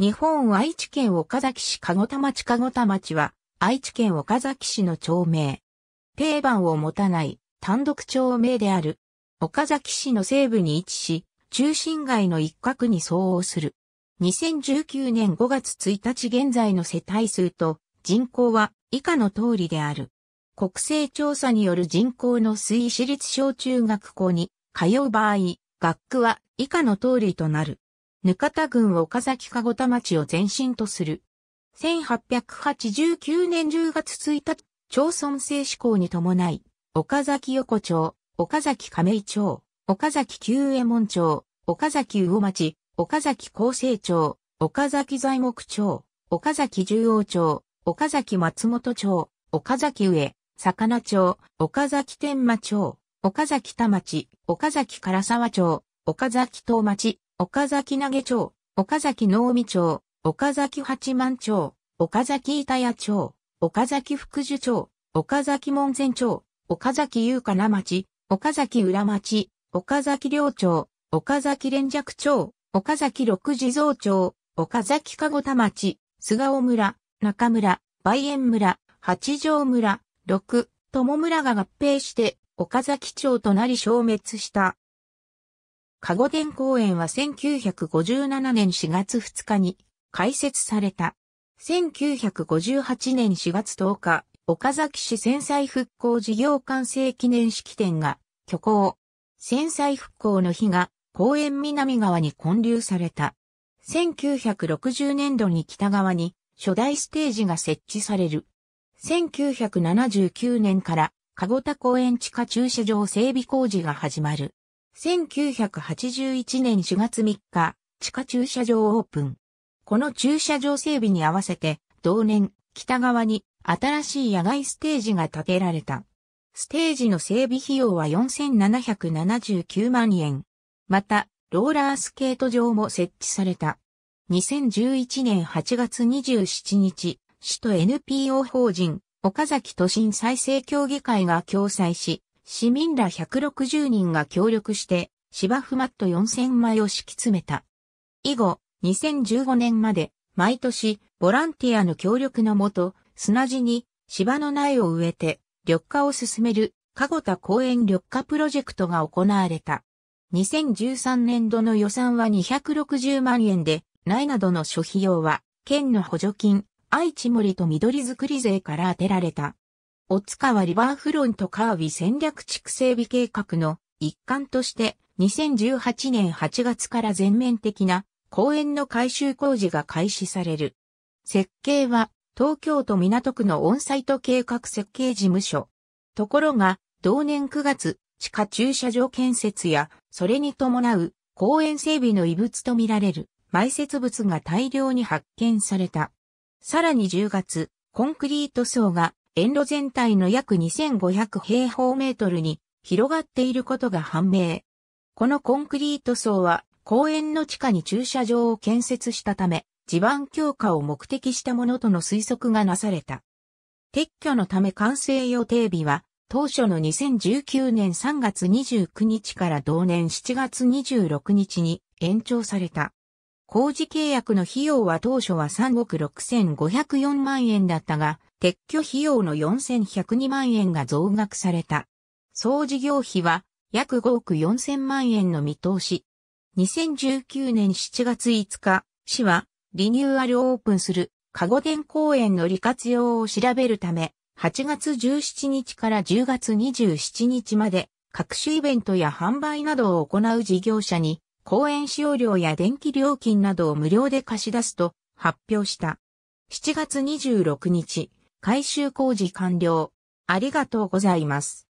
日本愛知県岡崎市籠田町籠田町は、愛知県岡崎市の町名。定番を持たない単独町名である。岡崎市の西部に位置し、中心街の一角に相応する。2019年5月1日現在の世帯数と人口は以下の通りである。国勢調査による人口の推移市立小中学校に通う場合、学区は以下の通りとなる。ぬかた郡岡崎籠田町を前身とする。1889年10月1日、町村制施行に伴い、岡崎横町、岡崎亀井町、岡崎旧右衛門町、岡崎魚町、岡崎厚生町、岡崎材木町、岡崎十央町、岡崎松本町、岡崎上、魚町、岡崎天馬町、岡崎田町、岡崎唐沢町、岡崎東町、岡崎投町、岡崎農美町、岡崎八幡町、岡崎板谷町、岡崎福寿町、岡崎門前町、岡崎優香名町、岡崎浦町、岡崎領町、岡崎連尺町、岡崎六地蔵町、岡崎籠田町、菅尾村、中村、梅園村、八丈村、六、友村が合併して、岡崎町となり消滅した。加護殿公園は1957年4月2日に開設された。1958年4月10日、岡崎市戦災復興事業完成記念式典が挙行。戦災復興の日が公園南側に建立された。1960年度に北側に初代ステージが設置される。1979年から、かごた公園地下駐車場整備工事が始まる。1981年4月3日、地下駐車場オープン。この駐車場整備に合わせて、同年、北側に新しい野外ステージが建てられた。ステージの整備費用は4779万円。また、ローラースケート場も設置された。2011年8月27日、首都 NPO 法人、岡崎都心再生協議会が共催し、市民ら160人が協力して芝生マット4000枚を敷き詰めた。以後、2015年まで毎年ボランティアの協力のもと砂地に芝の苗を植えて緑化を進めるかごた公園緑化プロジェクトが行われた。2013年度の予算は260万円で、苗などの諸費用は県の補助金、愛知森と緑づくり税から充てられた。大塚はリバーフロントカービ戦略地区整備計画の一環として2018年8月から全面的な公園の改修工事が開始される。設計は東京都港区のオンサイト計画設計事務所。ところが同年9月地下駐車場建設やそれに伴う公園整備の遺物とみられる埋設物が大量に発見された。さらに10月、コンクリート層が沿路全体の約2500平方メートルに広がっていることが判明。このコンクリート層は公園の地下に駐車場を建設したため、地盤強化を目的したものとの推測がなされた。撤去のため完成予定日は、当初の2019年3月29日から同年7月26日に延長された。工事契約の費用は当初は3億6504万円だったが、撤去費用の4102万円が増額された。総事業費は約5億4000万円の見通し。2019年7月5日、市はリニューアルオープンする加護殿公園の利活用を調べるため、8月17日から10月27日まで各種イベントや販売などを行う事業者に公園使用料や電気料金などを無料で貸し出すと発表した。7月26日、改修工事完了。ありがとうございます。